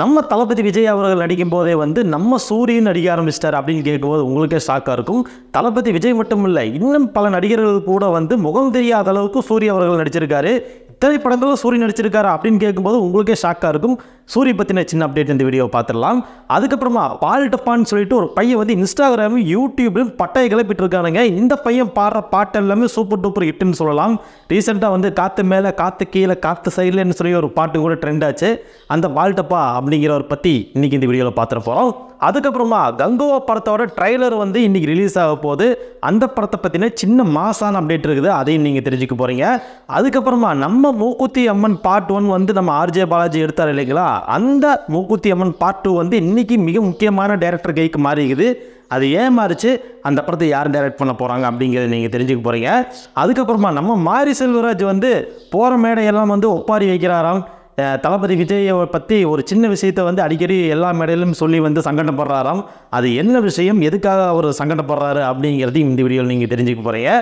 நம்ம தளபதி விஜய் அவர்கள் நடிக்கும் போதே வந்து நம்ம சூரியன் நடிக்க ஆரம்பிச்சிட்டார் அப்படின்னு கேட்கும்போது உங்களுக்கே ஷாக்காக இருக்கும் தளபதி விஜய் மட்டும் இல்லை இன்னும் பல நடிகர்கள் கூட வந்து முகம் தெரியாத அளவுக்கு சூரிய அவர்கள் நடிச்சிருக்காரு படங்களும் சூரிய நடிச்சிருக்காரு அப்படின்னு கேட்கும்போது உங்களுக்கே ஷாக்காக இருக்கும் சூரிய பற்றின சின்ன அப்டேட் இந்த வீடியோ பார்த்துடலாம் அதுக்கப்புறமா பால் டப்பான்னு சொல்லிட்டு ஒரு பையன் வந்து இன்ஸ்டாகிராமும் யூடியூப்லையும் பட்டையை கிளப்பிட்டு இருக்கானுங்க இந்த பையன் பாடுற பாட்டு எல்லாமே சூப்பர் டூப்பர் ஹிட்னு சொல்லலாம் ரீசெண்டாக வந்து காற்று மேலே காற்று கீழே காற்று சைடில்னு சொல்லி ஒரு பாட்டு கூட ட்ரெண்ட் ஆச்சு அந்த பால் டப்பா ஒரு பற்றி இன்றைக்கி இந்த வீடியோவில் பார்த்துட்டு போகிறோம் அதுக்கப்புறமா கங்கோவா படத்தோட ட்ரைலர் வந்து இன்றைக்கி ரிலீஸ் ஆக போது அந்த படத்தை பற்றின சின்ன மாசான அப்டேட் இருக்குது அதையும் நீங்கள் தெரிஞ்சுக்க போகிறீங்க அதுக்கப்புறமா நம்ம மூக்குத்தி அம்மன் பார்ட் ஒன் வந்து நம்ம ஆர்ஜே பாலாஜி எடுத்தார் இல்லைங்களா அந்த மூக்குத்தி அம்மன் பார்ட் டூ வந்து இன்றைக்கி மிக முக்கியமான டேரக்டர் கைக்கு மாறிக்குது அது ஏன் மாறிச்சு அந்த படத்தை யார் டைரக்ட் பண்ண போகிறாங்க அப்படிங்கிறத நீங்கள் தெரிஞ்சுக்க போகிறீங்க அதுக்கப்புறமா நம்ம மாரி செல்வராஜ் வந்து போகிற மேடையெல்லாம் வந்து ஒப்பாரி வைக்கிறாராம் தளபதி விஜயை பற்றி ஒரு சின்ன விஷயத்தை வந்து அடிக்கடி எல்லா மேடையிலும் சொல்லி வந்து சங்கடப்படுறாராம் அது என்ன விஷயம் எதுக்காக அவர் சங்கடப்படுறாரு அப்படிங்கிறதையும் இந்த வீடியோவில் நீங்கள் தெரிஞ்சுக்க போகிறீங்க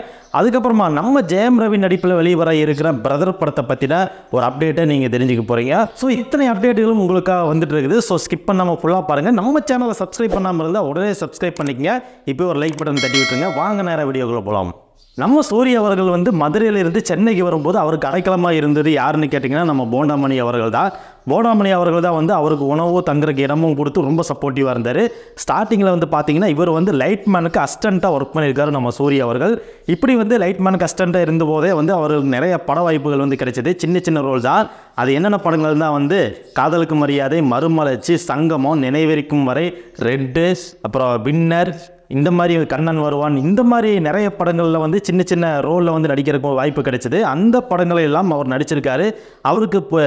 அதுக்கப்புறமா நம்ம ஜெயம் ரவி நடிப்பில் வெளிவர இருக்கிற பிரதர் படத்தை பற்றின ஒரு அப்டேட்டை நீங்கள் தெரிஞ்சுக்க போகிறீங்க ஸோ இத்தனை அப்டேட்டுகளும் உங்களுக்காக வந்துட்டு இருக்குது ஸோ ஸ்கிப் பண்ணாமல் ஃபுல்லாக பாருங்கள் நம்ம சேனலை சப்ஸ்கிரைப் பண்ணாமல் இருந்தால் உடனே சப்ஸ்கிரைப் பண்ணிக்கங்க இப்போ ஒரு லைக் பட்டன் தட்டி விட்டுருங்க வாங்க நேராக வீடியோக்குள்ளே போகலாம் நம்ம சூரிய அவர்கள் வந்து மதுரையிலிருந்து சென்னைக்கு வரும்போது அவருக்கு அடைக்கலமாக இருந்தது யாருன்னு கேட்டிங்கன்னா நம்ம போண்டாமணி அவர்கள் தான் போண்டாமணி அவர்கள் தான் வந்து அவருக்கு உணவோ தங்குறக்கு இடமும் கொடுத்து ரொம்ப சப்போர்ட்டிவாக இருந்தார் ஸ்டார்டிங்கில் வந்து பார்த்தீங்கன்னா இவர் வந்து லைட்மேனுக்கு அஸ்டண்ட்டாக ஒர்க் பண்ணியிருக்காரு நம்ம சூரிய அவர்கள் இப்படி வந்து லைட்மேனுக்கு அஸ்டண்ட்டாக இருந்தபோதே வந்து அவருக்கு நிறைய பட வாய்ப்புகள் வந்து கிடைச்சது சின்ன சின்ன ரோல் தான் அது என்னென்ன படங்கள் தான் வந்து காதலுக்கு மரியாதை மறுமலர்ச்சி சங்கமம் நினைவிருக்கும் வரை ரெட்டு அப்புறம் பின்னர் இந்த மாதிரி கண்ணன் வருவான் இந்த மாதிரி நிறைய படங்களில் வந்து சின்ன சின்ன ரோலில் வந்து நடிக்கிறக்கும் வாய்ப்பு கிடைச்சிது அந்த படங்களை எல்லாம் அவர் நடிச்சிருக்காரு அவருக்கு இப்போ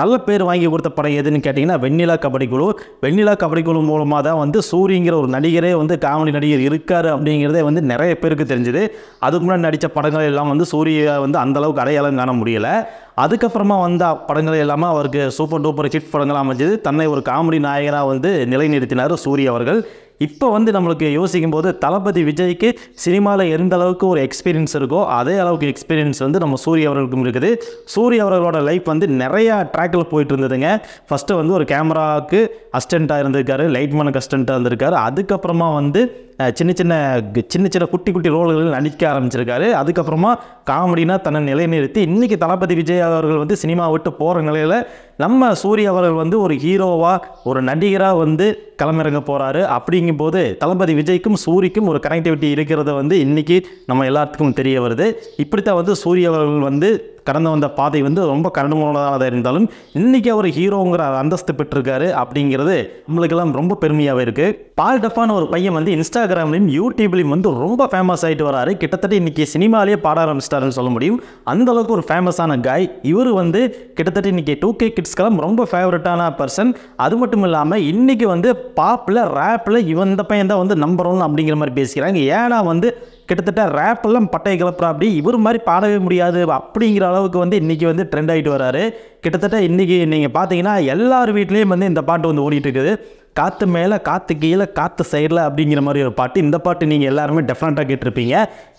நல்ல பேர் வாங்கி கொடுத்த படம் எதுன்னு கேட்டிங்கன்னா வெண்ணிலா கபடி குழு வெண்ணிலா கபடி குழு மூலமாக தான் வந்து சூரியங்கிற ஒரு நடிகரே வந்து காமெடி நடிகர் இருக்கார் அப்படிங்கிறதே வந்து நிறைய பேருக்கு தெரிஞ்சுது அதுக்கு முன்னாடி நடித்த படங்கள் எல்லாம் வந்து சூரியை வந்து அந்தளவுக்கு அடையாளம் காண முடியலை அதுக்கப்புறமா வந்த படங்கள் எல்லாமே அவருக்கு சூப்பர் டூப்பர் ஹிட் படங்கள் அமைஞ்சது தன்னை ஒரு காமெடி நாயகனாக வந்து நிலைநிறுத்தினார் சூரிய அவர்கள் இப்போ வந்து நம்மளுக்கு யோசிக்கும் போது தளபதி விஜய்க்கு சினிமாவில் எந்த அளவுக்கு ஒரு எக்ஸ்பீரியன்ஸ் இருக்கோ அதே அளவுக்கு எக்ஸ்பீரியன்ஸ் வந்து நம்ம சூரிய அவர்களுக்கும் இருக்குது சூரிய அவர்களோட லைஃப் வந்து நிறையா ட்ராக்கில் போயிட்டு இருந்ததுங்க ஃபஸ்ட்டு வந்து ஒரு கேமராவுக்கு அஸ்டண்ட்டாக இருந்திருக்காரு மேனுக்கு அஸ்டண்ட்டாக இருந்திருக்காரு அதுக்கப்புறமா வந்து சின்ன சின்ன சின்ன சின்ன குட்டி குட்டி ரோல்களில் நடிக்க ஆரம்பிச்சிருக்காரு அதுக்கப்புறமா காமெடினா தன்னை நிலைநிறுத்தி இன்றைக்கி தளபதி விஜய் அவர்கள் வந்து சினிமா விட்டு போகிற நிலையில் நம்ம சூரிய அவர்கள் வந்து ஒரு ஹீரோவாக ஒரு நடிகராக வந்து களமிறங்க போகிறாரு அப்படிங்கும்போது தளபதி விஜய்க்கும் சூரிக்கும் ஒரு கனெக்டிவிட்டி இருக்கிறத வந்து இன்றைக்கி நம்ம எல்லாத்துக்கும் தெரிய வருது இப்படித்தான் வந்து சூரிய அவர்கள் வந்து கடந்து வந்த பாதை வந்து ரொம்ப கரடுமுரடானதாக இருந்தாலும் இன்றைக்கி அவர் ஹீரோங்கிற அந்தஸ்து பெற்றிருக்காரு அப்படிங்கிறது நம்மளுக்கெல்லாம் ரொம்ப பெருமையாகவே இருக்குது பால் டஃபான ஒரு பையன் வந்து இன்ஸ்டாகிராம்லையும் யூடியூப்லையும் வந்து ரொம்ப ஃபேமஸ் ஆகிட்டு வராரு கிட்டத்தட்ட இன்றைக்கி சினிமாலேயே பாட ஆரம்பிச்சிட்டாருன்னு சொல்ல முடியும் அந்தளவுக்கு ஒரு ஃபேமஸான காய் இவர் வந்து கிட்டத்தட்ட இன்றைக்கி டூ கே கிட்ஸ்க்கெல்லாம் ரொம்ப ஃபேவரட்டான பர்சன் அது மட்டும் இல்லாமல் இன்றைக்கி வந்து பாப்பில் ரேப்பில் இவன் இந்த பையன் தான் வந்து நம்பர் ஒன் அப்படிங்கிற மாதிரி பேசிக்கிறாங்க ஏன்னா வந்து கிட்டத்தட்ட ரேப்பெல்லாம் பட்டையை கிளப்புறா அப்படி இவர் மாதிரி பாடவே முடியாது அப்படிங்கிற அளவுக்கு வந்து இன்றைக்கி வந்து ட்ரெண்ட் ஆகிட்டு வராரு கிட்டத்தட்ட இன்றைக்கி நீங்கள் பார்த்தீங்கன்னா எல்லார் வீட்லேயும் வந்து இந்த பாட்டு வந்து ஓடிட்டு இருக்குது காற்று மேலே காற்று கீழே காற்று சைடில் அப்படிங்கிற மாதிரி ஒரு பாட்டு இந்த பாட்டு நீங்கள் எல்லாருமே டெஃபினட்டாக கேட்டிருப்பீங்க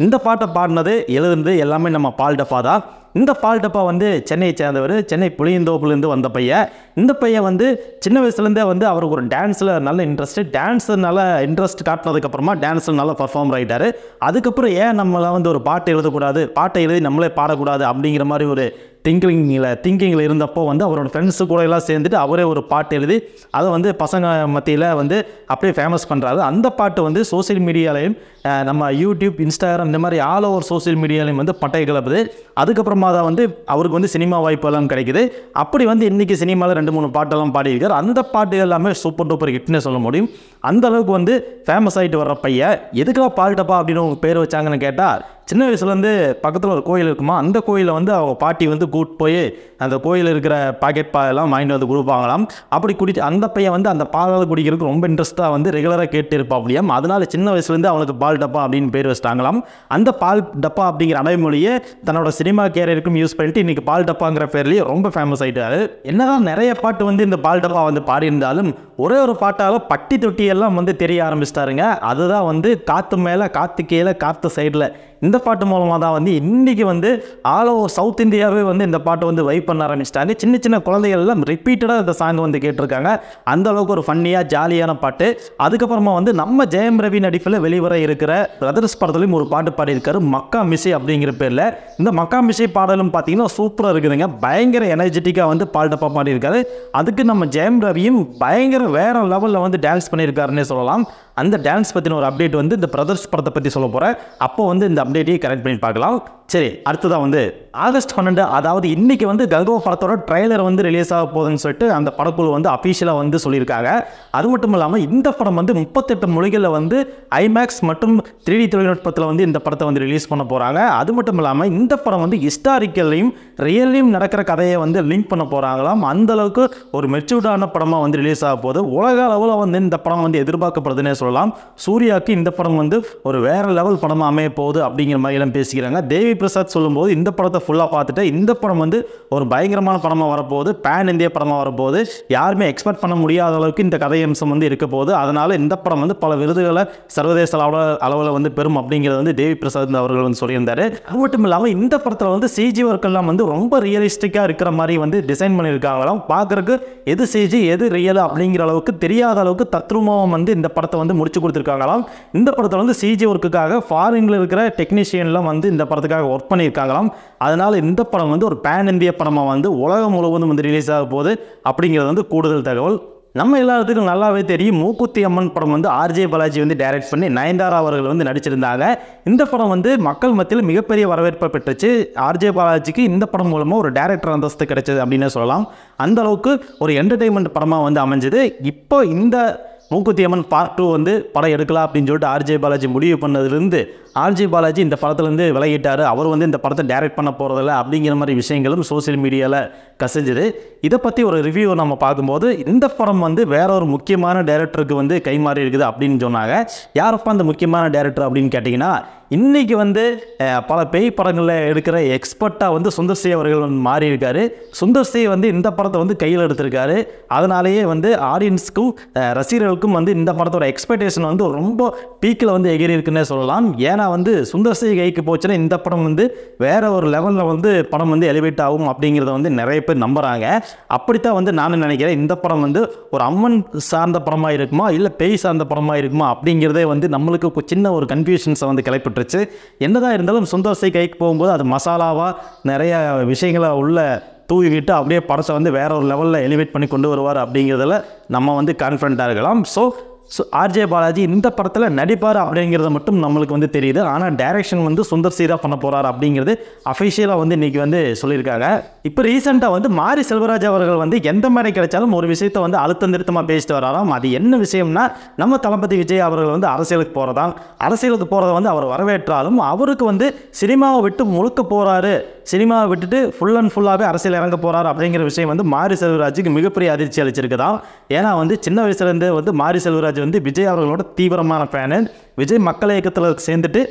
இந்த பாட்டை பாடினது எழுதுனது எல்லாமே நம்ம பால் டஃபா தான் இந்த ஃபால்ட்டப்பா வந்து சென்னையை சேர்ந்தவர் சென்னை புளியந்தோப்புலேருந்து வந்த பையன் இந்த பையன் வந்து சின்ன வயசுலேருந்தே வந்து அவருக்கு ஒரு டான்ஸில் நல்ல இன்ட்ரெஸ்ட்டு டான்ஸுனால இன்ட்ரெஸ்ட் காட்டினதுக்கப்புறமா டான்ஸில் நல்லா பர்ஃபார்ம் ஆகிட்டார் அதுக்கப்புறம் ஏன் நம்மளாம் வந்து ஒரு பாட்டு எழுதக்கூடாது பாட்டை எழுதி நம்மளே பாடக்கூடாது அப்படிங்கிற மாதிரி ஒரு திங்கிங்கில் திங்கிங்கில் இருந்தப்போ வந்து அவரோட ஃப்ரெண்ட்ஸு கூட எல்லாம் சேர்ந்துட்டு அவரே ஒரு பாட்டு எழுதி அதை வந்து பசங்க மத்தியில் வந்து அப்படியே ஃபேமஸ் பண்ணுறாரு அந்த பாட்டு வந்து சோசியல் மீடியாலையும் நம்ம யூடியூப் இன்ஸ்டாகிராம் இந்த மாதிரி ஆல் ஓவர் சோசியல் மீடியாலையும் வந்து பட்டை கிளப்புது அதுக்கப்புறமா மூலமாக தான் வந்து அவருக்கு வந்து சினிமா வாய்ப்பெல்லாம் கிடைக்குது அப்படி வந்து இன்றைக்கி சினிமாவில் ரெண்டு மூணு பாட்டெல்லாம் பாடியிருக்கார் அந்த பாட்டு எல்லாமே சூப்பர் டூப்பர் ஹிட்னு சொல்ல முடியும் அந்தளவுக்கு வந்து ஃபேமஸ் ஆகிட்டு வர்ற பையன் எதுக்காக பாடிட்டப்பா அப்படின்னு அவங்க பேர் வச்சாங்கன்னு கேட்டால் சின்ன வயசுலேருந்து பக்கத்தில் ஒரு கோயில் இருக்குமா அந்த கோயிலில் வந்து அவங்க பாட்டி வந்து கூட்டு போய் அந்த கோயில் இருக்கிற பாக்கெட் பாலெல்லாம் வாங்கிட்டு வந்து கொடுப்பாங்களாம் அப்படி குடிச்சு அந்த பையன் வந்து அந்த பாலால் குடிக்கிறதுக்கு ரொம்ப இன்ட்ரெஸ்ட்டாக வந்து ரெகுலராக கேட்டு இருப்பாப்லையாம் அதனால் சின்ன வயசுலேருந்து அவனுக்கு பால் டப்பா அப்படின்னு பேர் வச்சிட்டாங்களாம் அந்த பால் டப்பா அப்படிங்கிற அடைமொழியே தன்னோட சினிமா கேரியருக்கும் யூஸ் பண்ணிட்டு இன்றைக்கி பால் டப்பாங்கிற பேர்லேயே ரொம்ப ஃபேமஸ் ஆகிட்டாரு என்னதான் நிறைய பாட்டு வந்து இந்த பால் டப்பா வந்து பாடியிருந்தாலும் ஒரே ஒரு பாட்டால் பட்டி தொட்டியெல்லாம் வந்து தெரிய ஆரம்பிச்சிட்டாருங்க அதுதான் வந்து காற்று மேலே காற்று கீழே காற்று சைடில் இந்த இந்த பாட்டு மூலமாக தான் வந்து இன்றைக்கி வந்து ஆல் ஓவர் சவுத் இந்தியாவே வந்து இந்த பாட்டை வந்து வைப் பண்ண ஆரம்பிச்சிட்டாங்க சின்ன சின்ன குழந்தைகள்லாம் ரிப்பீட்டடாக இந்த சாங் வந்து கேட்டிருக்காங்க அந்த அளவுக்கு ஒரு ஃபன்னியாக ஜாலியான பாட்டு அதுக்கப்புறமா வந்து நம்ம ஜெயம் ரவி நடிப்பில் வெளிவர இருக்கிற பிரதர்ஸ் படத்துலையும் ஒரு பாட்டு பாடியிருக்காரு மக்கா மிசை அப்படிங்கிற பேரில் இந்த மக்கா மிசை பாடலும் பார்த்தீங்கன்னா சூப்பராக இருக்குதுங்க பயங்கர எனர்ஜெட்டிக்காக வந்து பால்டப்பா பாடியிருக்காரு அதுக்கு நம்ம ஜெயம் ரவியும் பயங்கர வேறு லெவலில் வந்து டான்ஸ் பண்ணியிருக்காருன்னே சொல்லலாம் அந்த டான்ஸ் பற்றின ஒரு அப்டேட் வந்து இந்த பிரதர்ஸ் படத்தை பற்றி சொல்ல போகிறேன் அப்போ வந்து இந்த அப்டேட்டையும் கனெக்ட் பண்ணி பார்க்கலாம் சரி அடுத்ததாக வந்து ஆகஸ்ட் பன்னெண்டு அதாவது இன்றைக்கி வந்து கங்கோ படத்தோட ட்ரெய்லர் வந்து ரிலீஸ் ஆக போகுதுன்னு சொல்லிட்டு அந்த படக்குழு வந்து அஃபீஷியலாக வந்து சொல்லியிருக்காங்க அது மட்டும் இல்லாமல் இந்த படம் வந்து முப்பத்தெட்டு மொழிகளில் வந்து ஐமேக்ஸ் மற்றும் த்ரீ டி தொழில்நுட்பத்தில் வந்து இந்த படத்தை வந்து ரிலீஸ் பண்ண போகிறாங்க அது மட்டும் இல்லாமல் இந்த படம் வந்து ஹிஸ்டாரிக்கல்லையும் ரியல்லையும் நடக்கிற கதையை வந்து லிங்க் பண்ண போகிறாங்களாம் அந்தளவுக்கு ஒரு மெச்சூர்டான படமாக வந்து ரிலீஸ் ஆக போகுது உலக அளவில் வந்து இந்த படம் வந்து எதிர்பார்க்கப்படுதுன்னே சொல்லலாம் சூர்யாவுக்கு இந்த படம் வந்து ஒரு வேறு லெவல் படமாக அமைய போகுது அப்படிங்கிற எல்லாம் பேசிக்கிறாங்க தேவி பிரசாத் சொல்லும்போது இந்த படத்தை ஃபுல்லாக பார்த்துட்டு இந்த படம் வந்து ஒரு பயங்கரமான படமாக வரப்போகுது பேன் இந்திய படமாக வரப்போகுது யாருமே எக்ஸ்பெக்ட் பண்ண முடியாத அளவுக்கு இந்த கதை அம்சம் வந்து இருக்க போகுது அதனால் இந்த படம் வந்து பல விருதுகளை சர்வதேச அளவில் அளவில் வந்து பெறும் அப்படிங்கிறது வந்து தேவி பிரசாத் அவர்கள் வந்து சொல்லியிருந்தார் அது மட்டும் இல்லாமல் இந்த படத்தில் வந்து சிஜி ஒர்க் எல்லாம் வந்து ரொம்ப ரியலிஸ்டிக்காக இருக்கிற மாதிரி வந்து டிசைன் பண்ணியிருக்காங்களாம் பார்க்குறக்கு எது சிஜி எது ரியல் அப்படிங்கிற அளவுக்கு தெரியாத அளவுக்கு தத்ரூபம் வந்து இந்த படத்தை வந்து முடிச்சு கொடுத்துருக்காங்களாம் இந்த படத்தில் வந்து சிஜி ஒர்க்குக்காக ஃபாரினில் இருக்கிற டெக்னீஷியன்லாம் வந்து இந்த படத்துக்காக ஒர்க் பண்ணியிருக்காங்களாம் அது அதனால் இந்த படம் வந்து ஒரு பேன் இந்திய படமாக வந்து உலகம் முழுவதும் வந்து ரிலீஸ் ஆக போகுது அப்படிங்கிறது வந்து கூடுதல் தகவல் நம்ம எல்லாத்துக்கும் நல்லாவே தெரியும் மூக்குத்தி அம்மன் படம் வந்து ஆர்ஜே பாலாஜி வந்து டைரக்ட் பண்ணி நயன்தாரா அவர்கள் வந்து நடிச்சிருந்தாங்க இந்த படம் வந்து மக்கள் மத்தியில் மிகப்பெரிய வரவேற்பை பெற்றுச்சு ஆர்ஜே பாலாஜிக்கு இந்த படம் மூலமாக ஒரு டேரக்டர் அந்தஸ்து கிடைச்சது அப்படின்னு சொல்லலாம் அந்த அளவுக்கு ஒரு என்டர்டெயின்மெண்ட் படமாக வந்து அமைஞ்சது இப்போ இந்த மூக்குத்தி அம்மன் பார்ட் டூ வந்து படம் எடுக்கலாம் அப்படின்னு சொல்லிட்டு ஆர்ஜே பாலாஜி முடிவு பண்ணதுலேருந்து ஆர்ஜி பாலாஜி இந்த படத்துலேருந்து விலகிட்டார் அவர் வந்து இந்த படத்தை டைரக்ட் பண்ண போகிறதில்ல அப்படிங்கிற மாதிரி விஷயங்களும் சோசியல் மீடியாவில் கசிஞ்சுது இதை பற்றி ஒரு ரிவ்யூ நம்ம பார்க்கும்போது இந்த படம் வந்து வேற ஒரு முக்கியமான டைரக்டருக்கு வந்து கை மாறி இருக்குது அப்படின்னு சொன்னாங்க யாரப்பா அந்த முக்கியமான டைரக்டர் அப்படின்னு கேட்டிங்கன்னா இன்றைக்கி வந்து பல பேய் படங்களில் எடுக்கிற எக்ஸ்பர்ட்டாக வந்து சுந்தர் சி அவர்கள் வந்து மாறி சுந்தர் சி வந்து இந்த படத்தை வந்து கையில் எடுத்திருக்காரு அதனாலேயே வந்து ஆடியன்ஸுக்கும் ரசிகர்களுக்கும் வந்து இந்த படத்தோட எக்ஸ்பெக்டேஷன் வந்து ரொம்ப பீக்கில் வந்து எகிரி இருக்குன்னே சொல்லலாம் ஏன்னா ஏன்னா வந்து சுந்தர்சி கைக்கு போச்சுன்னா இந்த படம் வந்து வேற ஒரு லெவலில் வந்து படம் வந்து எலிவேட் ஆகும் அப்படிங்கிறத வந்து நிறைய பேர் நம்புகிறாங்க அப்படித்தான் வந்து நான் நினைக்கிறேன் இந்த படம் வந்து ஒரு அம்மன் சார்ந்த படமாக இருக்குமா இல்லை பேய் சார்ந்த படமாக இருக்குமா அப்படிங்கிறதே வந்து நம்மளுக்கு சின்ன ஒரு கன்ஃபியூஷன்ஸை வந்து கிளப்பிட்டுருச்சு என்னதான் இருந்தாலும் சுந்தர்சி கைக்கு போகும்போது அது மசாலாவாக நிறைய விஷயங்களை உள்ள தூவிக்கிட்டு அப்படியே படத்தை வந்து வேற ஒரு லெவலில் எலிவேட் பண்ணி கொண்டு வருவார் அப்படிங்கிறதுல நம்ம வந்து கான்ஃபிடண்ட்டாக இருக்கலாம் ஸோ ஸோ ஆர்ஜே பாலாஜி இந்த படத்தில் நடிப்பார் அப்படிங்கிறது மட்டும் நம்மளுக்கு வந்து தெரியுது ஆனால் டைரக்ஷன் வந்து சுந்தர் சீதா பண்ண போகிறார் அப்படிங்கிறது அஃபிஷியலாக வந்து இன்றைக்கி வந்து சொல்லியிருக்காங்க இப்போ ரீசெண்டாக வந்து மாரி செல்வராஜ் அவர்கள் வந்து எந்த மாதிரி கிடைச்சாலும் ஒரு விஷயத்தை வந்து அழுத்தம் திருத்தமாக பேசிட்டு வராராம் அது என்ன விஷயம்னா நம்ம தளபதி விஜய் அவர்கள் வந்து அரசியலுக்கு போகிறதா அரசியலுக்கு போகிறத வந்து அவர் வரவேற்றாலும் அவருக்கு வந்து சினிமாவை விட்டு முழுக்க போகிறாரு சினிமாவை விட்டுட்டு ஃபுல் அண்ட் ஃபுல்லாகவே அரசியல் இறங்க போகிறார் அப்படிங்கிற விஷயம் வந்து மாரி செல்வராஜுக்கு மிகப்பெரிய அதிர்ச்சி அளிச்சிருக்குதான் ஏன்னா வந்து சின்ன வயசுலேருந்து வந்து மாரி செல்வராஜ் பாலாஜி வந்து விஜய் அவர்களோட தீவிரமான ஃபேனு விஜய் மக்கள் இயக்கத்தில் சேர்ந்துட்டு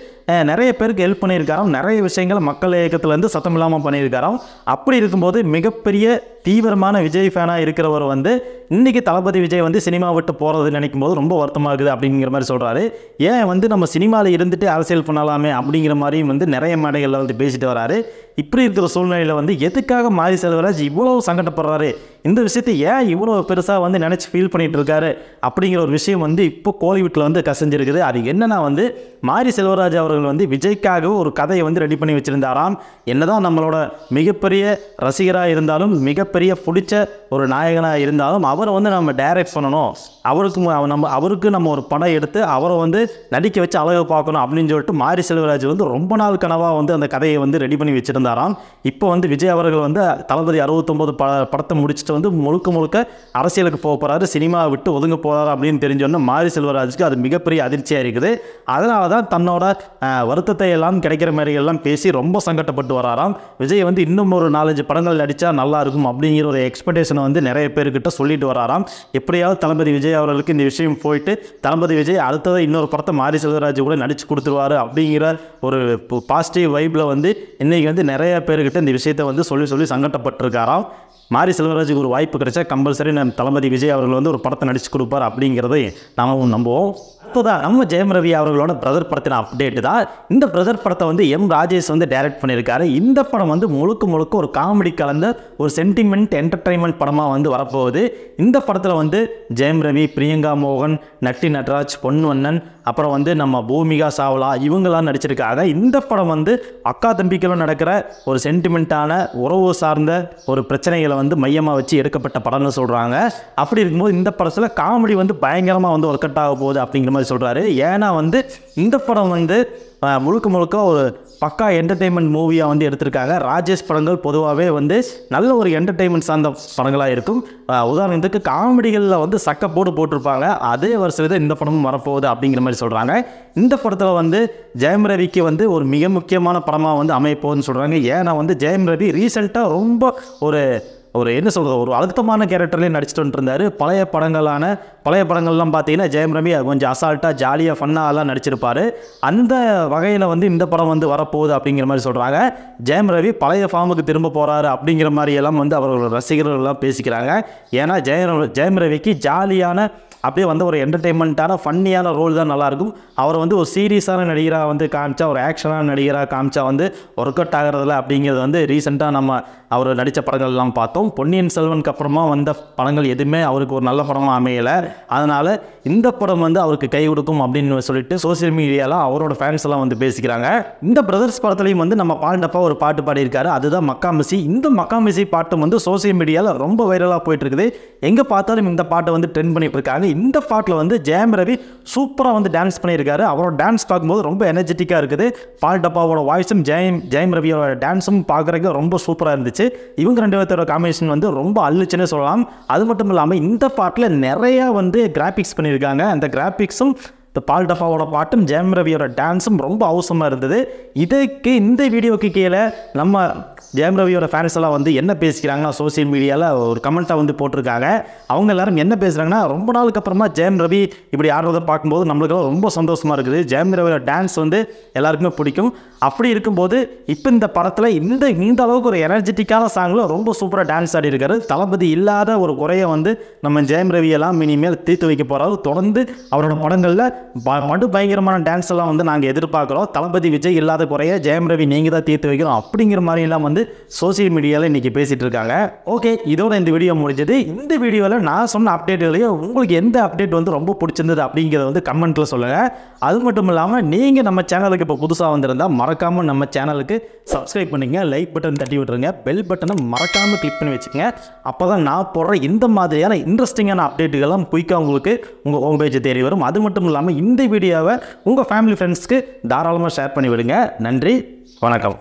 நிறைய பேருக்கு ஹெல்ப் பண்ணியிருக்காராம் நிறைய விஷயங்கள் மக்கள் இயக்கத்துலேருந்து சத்தம் இல்லாமல் பண்ணியிருக்காராம் அப்படி இருக்கும்போது மிகப்பெரிய தீவிரமான விஜய் ஃபேனாக இருக்கிறவர் வந்து இன்றைக்கி தளபதி விஜய் வந்து சினிமா விட்டு போகிறது நினைக்கும் போது ரொம்ப வருத்தமாக இருக்குது அப்படிங்கிற மாதிரி சொல்கிறாரு ஏன் வந்து நம்ம சினிமாவில் இருந்துட்டு அரசியல் பண்ணலாமே அப்படிங்கிற மாதிரியும் வந்து நிறைய மேடைகளில் வந்து பேசிட்டு வராரு இப்படி இருக்கிற சூழ்நிலையில் வந்து எதுக்காக மாரி செல்வராஜ் இவ்வளோ சங்கடப்படுறாரு இந்த விஷயத்தை ஏன் இவ்வளோ பெருசாக வந்து நினச்சி ஃபீல் பண்ணிகிட்டு இருக்காரு அப்படிங்கிற ஒரு விஷயம் வந்து இப்போ கோலிவுட்டில் வந்து கசஞ்சிருக்குது அது என்னென்னா வந்து மாரி செல்வராஜ் அவர்கள் வந்து விஜய்க்காக ஒரு கதையை வந்து ரெடி பண்ணி வச்சுருந்தாராம் என்னதான் நம்மளோட மிகப்பெரிய ரசிகராக இருந்தாலும் மிகப்பெரிய பிடிச்ச ஒரு நாயகனாக இருந்தாலும் அவரை வந்து நம்ம டைரக்ட் பண்ணணும் அவருக்கு நம்ம அவருக்கு நம்ம ஒரு படம் எடுத்து அவரை வந்து நடிக்க வச்சு அழகை பார்க்கணும் அப்படின்னு சொல்லிட்டு மாரி செல்வராஜ் வந்து ரொம்ப நாள் கனவாக வந்து அந்த கதையை வந்து ரெடி பண்ணி வச்சுருந்தாராம் இப்போ வந்து விஜய் அவர்கள் வந்து தளபதி அறுபத்தொம்போது ப படத்தை முடிச்சுட்டு வந்து முழுக்க முழுக்க அரசியலுக்கு போக போகிறாரு சினிமாவை விட்டு ஒதுங்க போகிறாரு அப்படின்னு தெரிஞ்சோன்னா மாரி செல்வராஜுக்கு அது மிகப்பெரிய அதிர்ச்சியாக இருக்குது இருக்குது அதனால தான் தன்னோட வருத்தத்தை எல்லாம் கிடைக்கிற மாதிரி எல்லாம் பேசி ரொம்ப சங்கட்டப்பட்டு வராராம் விஜய் வந்து இன்னும் ஒரு நாலஞ்சு படங்கள் நடித்தா நல்லா இருக்கும் அப்படிங்கிற ஒரு எக்ஸ்பெக்டேஷனை வந்து நிறைய பேர்கிட்ட சொல்லிட்டு வராராம் எப்படியாவது தளபதி விஜய் அவர்களுக்கு இந்த விஷயம் போயிட்டு தளபதி விஜய் அடுத்ததாக இன்னொரு படத்தை மாரி செல்வராஜ் கூட நடித்து கொடுத்துருவாரு அப்படிங்கிற ஒரு பாசிட்டிவ் வைப்பில் வந்து இன்றைக்கி வந்து நிறைய பேர்கிட்ட இந்த விஷயத்தை வந்து சொல்லி சொல்லி சங்கட்டப்பட்டிருக்காராம் மாரி செல்வராஜுக்கு ஒரு வாய்ப்பு கிடைச்சா கம்பல்சரி நம் தளபதி விஜய் அவர்கள் வந்து ஒரு படத்தை நடித்து கொடுப்பார் அப்படிங்கிறதை நாமும் நம்புவோம் அடுத்ததாக நம்ம ஜெயம் ரவி அவர்களோட பிரதர் படத்தின் அப்டேட்டு தான் இந்த பிரதர் படத்தை வந்து எம் ராஜேஷ் வந்து டைரக்ட் பண்ணியிருக்காரு இந்த படம் வந்து முழுக்க முழுக்க ஒரு காமெடி கலந்த ஒரு சென்டிமெண்ட் என்டர்டைன்மெண்ட் படமாக வந்து வரப்போகுது இந்த படத்தில் வந்து ஜெயம் ரவி பிரியங்கா மோகன் நட்டி நட்ராஜ் பொன்வண்ணன் அப்புறம் வந்து நம்ம பூமிகா சாவ்லா இவங்கெல்லாம் நடிச்சிருக்காங்க இந்த படம் வந்து அக்கா தம்பிக்களும் நடக்கிற ஒரு சென்டிமெண்ட்டான உறவு சார்ந்த ஒரு பிரச்சனைகளை வந்து மையமாக வச்சு எடுக்கப்பட்ட படம்னு சொல்கிறாங்க அப்படி இருக்கும்போது இந்த படத்தில் காமெடி வந்து பயங்கரமாக வந்து ஒர்க் அவுட் ஆக போகுது அப்படிங்கிற மாதிரி மாதிரி சொல்கிறாரு ஏன்னா வந்து இந்த படம் வந்து முழுக்க முழுக்க ஒரு பக்கா என்டர்டெயின்மெண்ட் மூவியாக வந்து எடுத்திருக்காங்க ராஜேஷ் படங்கள் பொதுவாகவே வந்து நல்ல ஒரு என்டர்டெயின்மெண்ட் சார்ந்த படங்களாக இருக்கும் உதாரணத்துக்கு காமெடிகளில் வந்து சக்க போடு போட்டிருப்பாங்க அதே வருஷத்தில் இந்த படமும் வரப்போகுது அப்படிங்கிற மாதிரி சொல்கிறாங்க இந்த படத்தில் வந்து ஜெயம் ரவிக்கு வந்து ஒரு மிக முக்கியமான படமாக வந்து அமையப்போகுதுன்னு சொல்கிறாங்க ஏன்னா வந்து ஜெயம் ரவி ரீசெண்டாக ரொம்ப ஒரு ஒரு என்ன சொல்கிறது ஒரு அழுத்தமான கேரக்டர்லேயும் நடிச்சுட்டு இருந்தார் பழைய படங்களான பழைய படங்கள்லாம் பார்த்தீங்கன்னா ஜெயம் ரவி கொஞ்சம் அசால்ட்டாக ஜாலியாக ஃபன்னாலாம் நடிச்சிருப்பார் அந்த வகையில் வந்து இந்த படம் வந்து வரப்போகுது அப்படிங்கிற மாதிரி சொல்கிறாங்க ஜெயம் ரவி பழைய ஃபார்முக்கு திரும்ப போகிறாரு அப்படிங்கிற மாதிரியெல்லாம் வந்து அவர்களோட ரசிகர்கள்லாம் பேசிக்கிறாங்க ஏன்னா ஜெயம் ஜெயம் ரவிக்கு ஜாலியான அப்படியே வந்து ஒரு என்டர்டெயின்மெண்ட்டான ஃபன்னியான ரோல் தான் நல்லாயிருக்கும் அவர் வந்து ஒரு சீரியஸான நடிகராக வந்து காமிச்சா ஒரு ஆக்ஷனான நடிகராக காமிச்சா வந்து ஒர்க் அவுட் ஆகிறதில்ல அப்படிங்கிறது வந்து ரீசெண்டாக நம்ம அவர் நடித்த படங்கள்லாம் பார்த்தோம் பொன்னியின் செல்வனுக்கு அப்புறமா வந்த படங்கள் எதுவுமே அவருக்கு ஒரு நல்ல படமாக அமையலை அதனால் இந்த படம் வந்து அவருக்கு கை கொடுக்கும் அப்படின்னு சொல்லிட்டு சோசியல் மீடியாவில் அவரோட ஃபேன்ஸ் எல்லாம் வந்து பேசிக்கிறாங்க இந்த பிரதர்ஸ் படத்துலையும் வந்து நம்ம பாண்டப்பா ஒரு பாட்டு பாடியிருக்காரு அதுதான் மிசி இந்த மிசி பாட்டும் வந்து சோசியல் மீடியாவில் ரொம்ப வைரலாக போயிட்டுருக்குது எங்கே பார்த்தாலும் இந்த பாட்டை வந்து ட்ரெண்ட் பண்ணிட்டு இருக்காங்க இந்த பாட்டில் வந்து ஜெயம் ரவி சூப்பராக வந்து டான்ஸ் பண்ணியிருக்காரு அவரோட டான்ஸ் பார்க்கும்போது ரொம்ப எனர்ஜெட்டிக்காக இருக்குது பால் டப்பாவோட வாய்ஸும் ஜெயம் ஜெயம் ரவியோட டான்ஸும் பார்க்குறதுக்கு ரொம்ப சூப்பராக இருந்துச்சு இவங்க ரெண்டு பேர்த்தோட காம்பினேஷன் வந்து ரொம்ப அள்ளுச்சுன்னு சொல்லலாம் அது மட்டும் இல்லாமல் இந்த பாட்டில் நிறையா வந்து கிராஃபிக்ஸ் பண்ணியிருக்காங்க அந்த கிராஃபிக்ஸும் இந்த பால் டஃபாவோட பாட்டும் ஜெயம் ரவியோட டான்ஸும் ரொம்ப அவசரமாக இருந்தது இதுக்கு இந்த வீடியோவுக்கு கீழே நம்ம ஜெயம் ரவியோட ஃபேன்ஸ் எல்லாம் வந்து என்ன பேசிக்கிறாங்க சோசியல் மீடியாவில் ஒரு கமெண்ட்டாக வந்து போட்டிருக்காங்க அவங்க எல்லாரும் என்ன பேசுகிறாங்கன்னா ரொம்ப நாளுக்கு அப்புறமா ஜெயம் ரவி இப்படி ஆடுறதை பார்க்கும்போது நம்மளுக்கெல்லாம் ரொம்ப சந்தோஷமாக இருக்குது ஜெயம் ரவியோட டான்ஸ் வந்து எல்லாருக்குமே பிடிக்கும் அப்படி இருக்கும்போது இப்போ இந்த படத்தில் இந்த இந்த அளவுக்கு ஒரு எனர்ஜெட்டிக்கான சாங்கில் ரொம்ப சூப்பராக டான்ஸ் ஆடி இருக்காரு தளபதி இல்லாத ஒரு குறையை வந்து நம்ம ஜெயம் ரவியெல்லாம் இனிமேல் தீர்த்து வைக்க போகிறாரு தொடர்ந்து அவரோட படங்களில் மடு பயங்கரமான டான்ஸ் எல்லாம் வந்து நாங்கள் எதிர்பார்க்குறோம் தளபதி விஜய் இல்லாத குறைய ஜெயம் ரவி நீங்கள் தான் தீர்த்து வைக்கிறோம் அப்படிங்கிற மாதிரிலாம் வந்து சோசியல் மீடியாவில் இன்றைக்கி பேசிகிட்டு இருக்காங்க ஓகே இதோட இந்த வீடியோ முடிஞ்சது இந்த வீடியோவில் நான் சொன்ன அப்டேட்களையே உங்களுக்கு எந்த அப்டேட் வந்து ரொம்ப பிடிச்சிருந்தது அப்படிங்கிறத வந்து கமெண்ட்டில் சொல்லுங்கள் அது மட்டும் இல்லாமல் நீங்கள் நம்ம சேனலுக்கு இப்போ புதுசாக வந்திருந்தால் மறக்காமல் நம்ம சேனலுக்கு சப்ஸ்கிரைப் பண்ணிங்க லைக் பட்டன் தட்டி விட்டுருங்க பெல் பட்டனை மறக்காமல் கிளிக் பண்ணி வச்சுக்கோங்க அப்போ தான் நான் போடுற இந்த மாதிரியான இன்ட்ரெஸ்டிங்கான அப்டேட்டுகள்லாம் குயிக்காக உங்களுக்கு உங்கள் ஹோம் பேஜ் தேடி வரும் அது மட்டும் இல்லாமல் இந்த வீடியோவை உங்கள் ஃபேமிலி ஃப்ரெண்ட்ஸ்க்கு தாராளமாக ஷேர் பண்ணிவிடுங்க நன்றி வணக்கம்